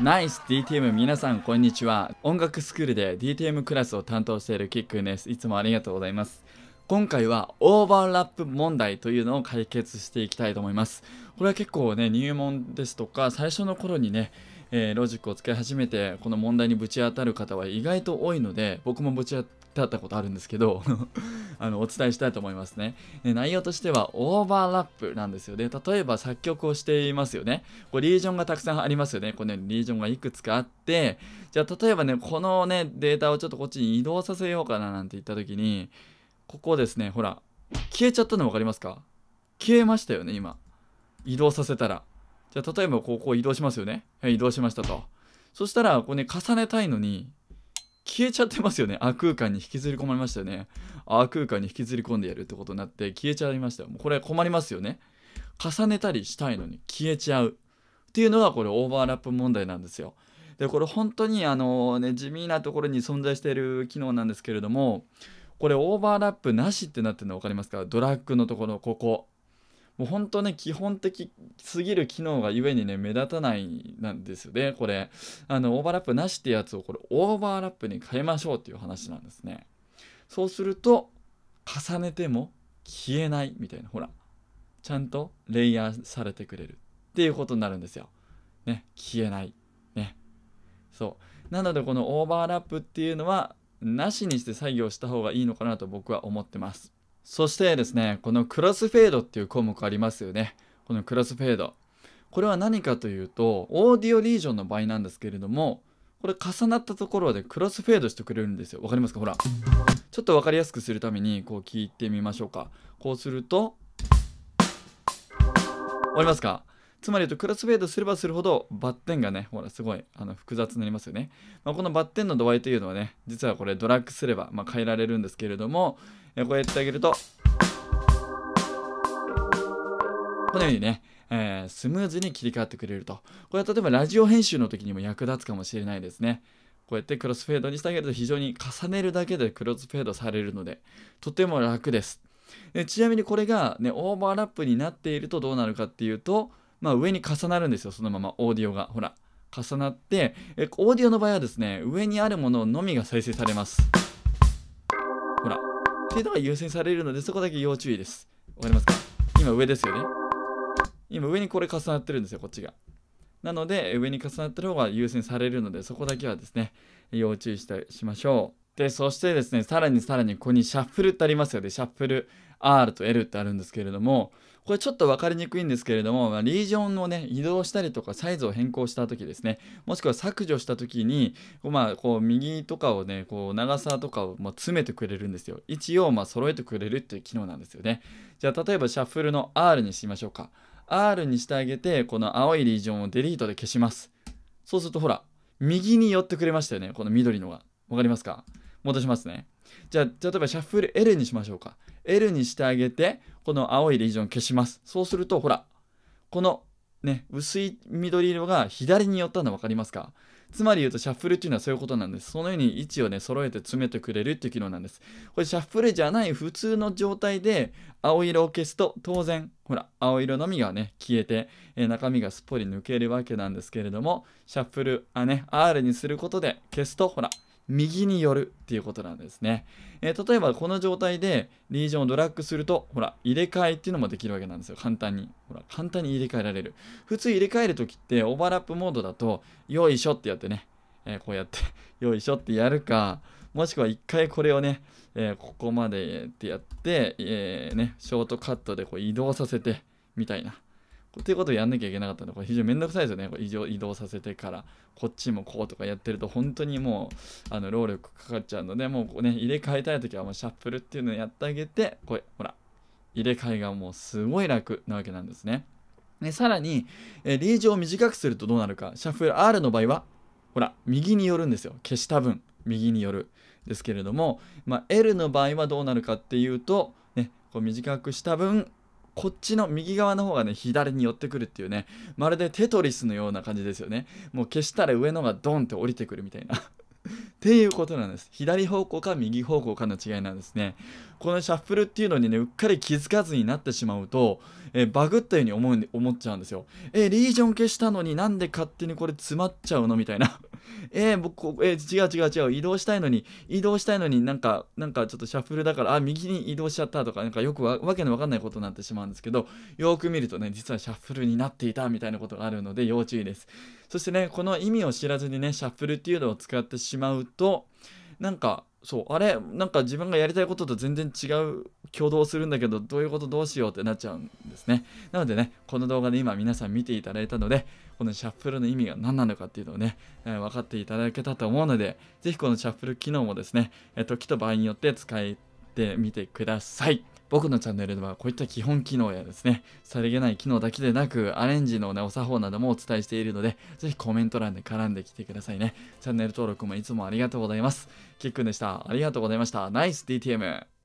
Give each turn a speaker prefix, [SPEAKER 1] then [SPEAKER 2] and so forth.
[SPEAKER 1] ナイス DTM 皆さんこんにちは音楽スクールで DTM クラスを担当しているキックですいつもありがとうございます今回はオーバーラップ問題というのを解決していきたいと思いますこれは結構ね入門ですとか最初の頃にねえー、ロジックを使い始めてこの問題にぶち当たる方は意外と多いので僕もぶち当たったことあるんですけど あのお伝えしたいと思いますね、え内容としてはオーバーラップなんですよね例えば作曲をしていますよねこれリージョンがたくさんありますよねこのようにリージョンがいくつかあってじゃあ例えばねこのねデータをちょっとこっちに移動させようかななんて言った時にここですねほら消えちゃったの分かりますか消えましたよね今移動させたらじゃあ例えばこうこう移動しますよね、はい、移動しましたとそしたらこうね重ねたいのに消えちゃってますよねあ空間に引きずり込まれましたよねあ空間に引きずり込んでやるってことになって消えちゃいましたよもうこれ困りますよね重ねたりしたいのに消えちゃうっていうのがこれオーバーラップ問題なんですよでこれ本当にあのね地味なところに存在している機能なんですけれどもこれオーバーラップなしってなってるの分かりますかドラッグのところここもうんとね、基本的すぎる機能がゆえにね、目立たないなんですよね、これ。あの、オーバーラップなしってやつを、これ、オーバーラップに変えましょうっていう話なんですね。そうすると、重ねても消えないみたいな、ほら、ちゃんとレイヤーされてくれるっていうことになるんですよ。ね、消えない。ね。そう。なので、このオーバーラップっていうのは、なしにして作業した方がいいのかなと僕は思ってます。そしてですね、このクロスフェードっていう項目ありますよね。このクロスフェード。これは何かというと、オーディオリージョンの場合なんですけれども、これ重なったところでクロスフェードしてくれるんですよ。わかりますかほら。ちょっとわかりやすくするために、こう聞いてみましょうか。こうすると、わかりますかつまりとクロスフェードすればするほどバッテンがね、ほらすごいあの複雑になりますよね。まあ、このバッテンの度合いというのはね、実はこれドラッグすれば、まあ、変えられるんですけれども、えこうやってあげると、このようにね、えー、スムーズに切り替わってくれると。これは例えばラジオ編集の時にも役立つかもしれないですね。こうやってクロスフェードにしてあげると非常に重ねるだけでクロスフェードされるので、とても楽です。えちなみにこれがね、オーバーラップになっているとどうなるかっていうと、まあ上に重なるんですよ、そのままオーディオが。ほら、重なって、えオーディオの場合はですね、上にあるもののみが再生されます。いうの優先されるので、そこだけ要注意です。わかりますか今上ですよね。今上にこれ重なってるんですよ、こっちが。なので、上に重なってる方が優先されるので、そこだけはですね、要注意してしましょう。で、そしてですね、さらにさらにここにシャッフルってありますよね。シャッフル R と L ってあるんですけれども、これちょっと分かりにくいんですけれども、まリージョンをね、移動したりとか、サイズを変更した時ですね、もしくは削除した時に、まあ、こう、右とかをね、こう、長さとかをま詰めてくれるんですよ。位置をま揃えてくれるっていう機能なんですよね。じゃあ、例えばシャッフルの R にしましょうか。R にしてあげて、この青いリージョンをデリートで消します。そうすると、ほら、右に寄ってくれましたよね、この緑のが。わかりますか戻しますね。じゃあ、例えばシャッフル L にしましょうか。L にしてあげて、この青いレジョン消します。そうすると、ほら、このね、薄い緑色が左に寄ったの分かりますかつまり言うとシャッフルっていうのはそういうことなんです。そのように位置をね、揃えて詰めてくれるっていう機能なんです。これシャッフルじゃない普通の状態で青色を消すと当然、ほら、青色のみがね、消えて、えー、中身がすっぽり抜けるわけなんですけれども、シャッフル、あね、R にすることで消すと、ほら、右に寄るっていうことなんですね、えー、例えばこの状態でリージョンをドラッグするとほら入れ替えっていうのもできるわけなんですよ簡単にほら簡単に入れ替えられる普通入れ替える時ってオーバーラップモードだとよいしょってやってね、えー、こうやって よいしょってやるかもしくは一回これをね、えー、ここまでってやって、えね、ショートカットでこう移動させてみたいなっていうことをやんなきゃいけなかったので、これ非常にめんどくさいですよね。これ移動させてから、こっちもこうとかやってると、本当にもう、あの、労力かかっちゃうので、もうこうね、入れ替えたい時はもうシャッフルっていうのをやってあげて、これ、ほら、入れ替えがもうすごい楽なわけなんですね。でさらに、えー、リージを短くするとどうなるか、シャッフル R の場合は、ほら、右によるんですよ。消した分、右による。ですけれども、まあ、L の場合はどうなるかっていうと、ね、こう短くした分こっちの右側の方がね左に寄ってくるっていうねまるでテトリスのような感じですよねもう消したら上のがドンって降りてくるみたいな っていうことなんです左方向か右方向かの違いなんですねこのシャッフルっていうのにねうっかり気づかずになってしまうと、えー、バグったように思う思っちゃうんですよえー、リージョン消したのになんで勝手にこれ詰まっちゃうのみたいなえー、僕、えー、違う違う違う、移動したいのに、移動したいのになんか、なんかちょっとシャッフルだから、あ、右に移動しちゃったとか、なんかよくわけのわかんないことになってしまうんですけど、よく見るとね、実はシャッフルになっていたみたいなことがあるので、要注意です。そしてね、この意味を知らずにね、シャッフルっていうのを使ってしまうと、なんか、そう、あれ、なんか自分がやりたいことと全然違う挙動するんだけどどういうことどうしようってなっちゃうんですねなのでねこの動画で今皆さん見ていただいたのでこのシャッフルの意味が何なのかっていうのをね、えー、分かっていただけたと思うので是非このシャッフル機能もですね、えー、時と場合によって使ってみてください僕のチャンネルではこういった基本機能やですね、さりげない機能だけでなく、アレンジのね、お作法などもお伝えしているので、ぜひコメント欄で絡んできてくださいね。チャンネル登録もいつもありがとうございます。キックンでした。ありがとうございました。ナイス DTM!